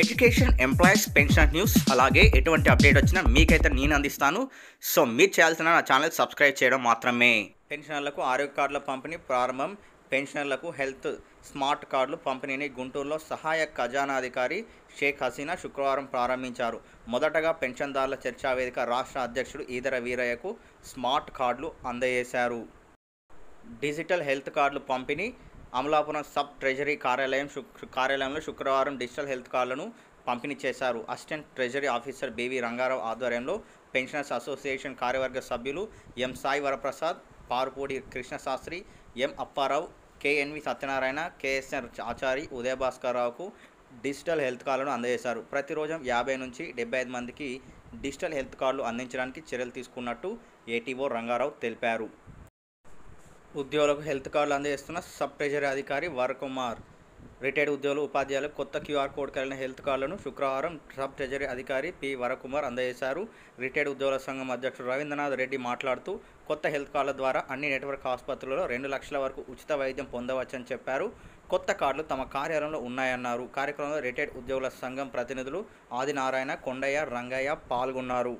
education employees pension news అలాగే ఎటువంటి update వచ్చినా మీకైతే నేను అందిస్తాను సో మీరు చేయాల్సిన నా ఛానల్ సబ్స్క్రైబ్ చేయడం మాత్రమే పెన్షనర్లకు ఆరోగ్య కార్డుల పంపిణీ ప్రారంభం పెన్షనర్లకు హెల్త్ స్మార్ట్ కార్డులు పంపిణీని గుంటూరులో సహాయ ఖజానాధికారి షేక్ హసీనా శుక్రవారం ప్రారంభించారు మొదటగా పెన్షన్దారుల చర్చా వేదిక రాష్ట్ర అధ్యక్షుడు ఈదర వీరయ్యకు స్మార్ట్ కార్డులు అందజేశారు డిజిటల్ హెల్త్ కార్డులు పంపిణీ అమలాపురం సబ్ ట్రెజరీ కార్యాలయం కార్యాలయంలో శుక్రవారం డిజిటల్ హెల్త్ కార్డులను పంపిణీ చేశారు assistant treasury officer BV Rangarao ఆధ్వర్యంలో పెన్షనర్స్ అసోసియేషన్ కార్యవర్గ సభ్యులు M Sai Varaprasad Parupudi Krishnasastri M Apparao KNV Satyanarayana KSR Achari ఉదయభాస్కర్రావుకు డిజిటల్ హెల్త్ కార్డులను అందజేశారు ప్రతిరోజు యాభై నుంచి డెబ్బై ఐదు మందికి డిజిటల్ హెల్త్ కార్డులు అందించడానికి చర్యలు తీసుకున్నట్టు ఏటీఓ రంగారావు తెలిపారు ఉద్యోగులకు హెల్త్ కార్డులు అందజేస్తున్న సబ్ ట్రెజరీ అధికారి వరకుమార్ రిటైర్డ్ ఉద్యోగులు ఉపాధ్యాయులకు కొత్త క్యూఆర్ కోడ్ కలిగిన హెల్త్ కార్డులను శుక్రవారం సబ్ ట్రెజరీ అధికారి పి వరకుమార్ అందజేశారు రిటైర్డ్ ఉద్యోగుల సంఘం అధ్యక్షుడు రవీంద్రనాథ్ రెడ్డి మాట్లాడుతూ కొత్త హెల్త్ కార్డుల ద్వారా అన్ని నెట్వర్క్ ఆసుపత్రులలో రెండు లక్షల వరకు ఉచిత వైద్యం పొందవచ్చని చెప్పారు కొత్త కార్డులు తమ కార్యాలయంలో ఉన్నాయన్నారు కార్యక్రమంలో రిటైర్డ్ ఉద్యోగుల సంఘం ప్రతినిధులు ఆదినారాయణ కొండయ్య రంగయ్య పాల్గొన్నారు